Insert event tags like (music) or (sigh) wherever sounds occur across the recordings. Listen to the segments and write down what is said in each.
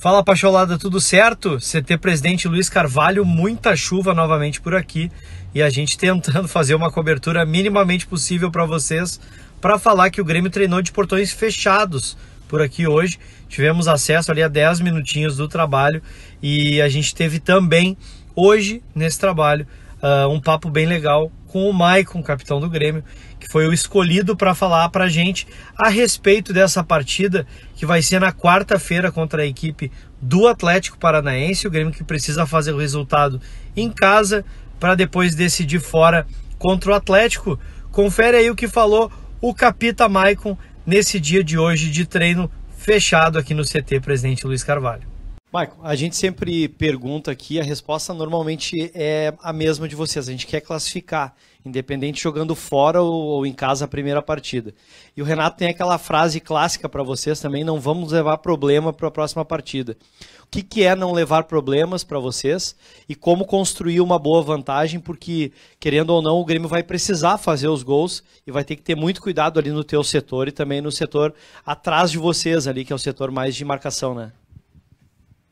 Fala Pacholada, tudo certo? CT Presidente Luiz Carvalho, muita chuva novamente por aqui e a gente (laughs) tentando fazer uma cobertura minimamente possível para vocês para falar que o Grêmio treinou de portões fechados por aqui hoje. Tivemos acesso ali a 10 minutinhos do trabalho e a gente teve também hoje nesse trabalho uh, um papo bem legal com o Maicon, capitão do Grêmio, que foi o escolhido para falar para a gente a respeito dessa partida que vai ser na quarta-feira contra a equipe do Atlético Paranaense, o Grêmio que precisa fazer o resultado em casa para depois decidir fora contra o Atlético. Confere aí o que falou o capita Maicon nesse dia de hoje de treino fechado aqui no CT Presidente Luiz Carvalho. Michael, a gente sempre pergunta aqui, a resposta normalmente é a mesma de vocês. A gente quer classificar, independente jogando fora ou, em casa a primeira partida. E o Renato tem aquela frase clássica para vocês também: não vamos levar problema para a próxima partida. O que, que é não levar problemas para vocês e como construir uma boa vantagem? Porque, querendo ou não, o Grêmio vai precisar fazer os gols e vai ter que ter muito cuidado ali no teu setor e também no setor atrás de vocês ali, que é o setor mais de marcação, né?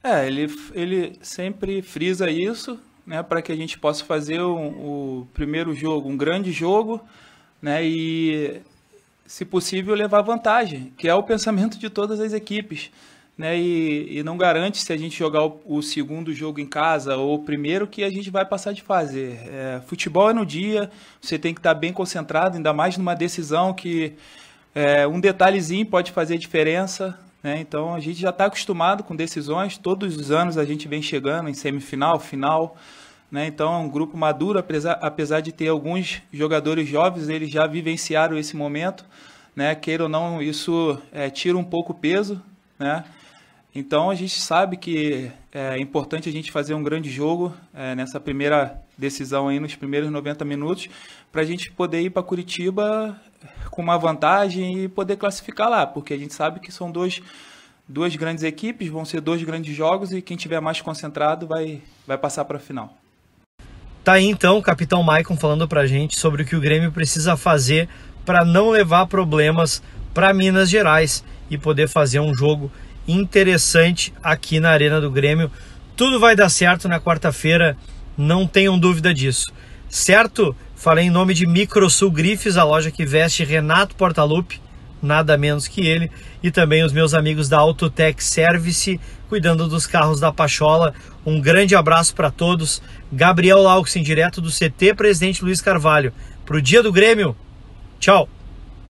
É, ele, ele sempre frisa isso, né, para que a gente possa fazer um, o primeiro jogo, um grande jogo, né, e se possível levar vantagem, que é o pensamento de todas as equipes, né, e, e não garante se a gente jogar o, o, segundo jogo em casa ou o primeiro que a gente vai passar de fazer. É, futebol é no dia, você tem que estar bem concentrado, ainda mais numa decisão que é, um detalhezinho pode fazer diferença, né? então a gente já está acostumado com decisões, todos os anos a gente vem chegando em semifinal, final. Né? Então é um grupo maduro, apesar, apesar de ter alguns jogadores jovens, eles já vivenciaram esse momento. Né? Queira ou não, isso é, tira um pouco o peso. Né? Então a gente sabe que é, é importante a gente fazer um grande jogo é, nessa primeira decisão aí, nos primeiros 90 minutos, para a gente poder ir para Curitiba com uma vantagem e poder classificar lá, porque a gente sabe que são dois, duas grandes equipes, vão ser dois grandes jogos e quem tiver mais concentrado vai, vai passar para a final. Tá aí então o capitão Maicon falando para a gente sobre o que o Grêmio precisa fazer para não levar problemas para Minas Gerais e poder fazer um jogo interessante aqui na Arena do Grêmio. Tudo vai dar certo na quarta-feira, não tenham dúvida disso. Certo? Falei em nome de Microsul Grifes, a loja que veste Renato Portaluppi, nada menos que ele, e também os meus amigos da Autotech Service, cuidando dos carros da Pachola. Um grande abraço para todos. Gabriel Lauksen, direto do CT, presidente Luiz Carvalho. Para o dia do Grêmio. Tchau.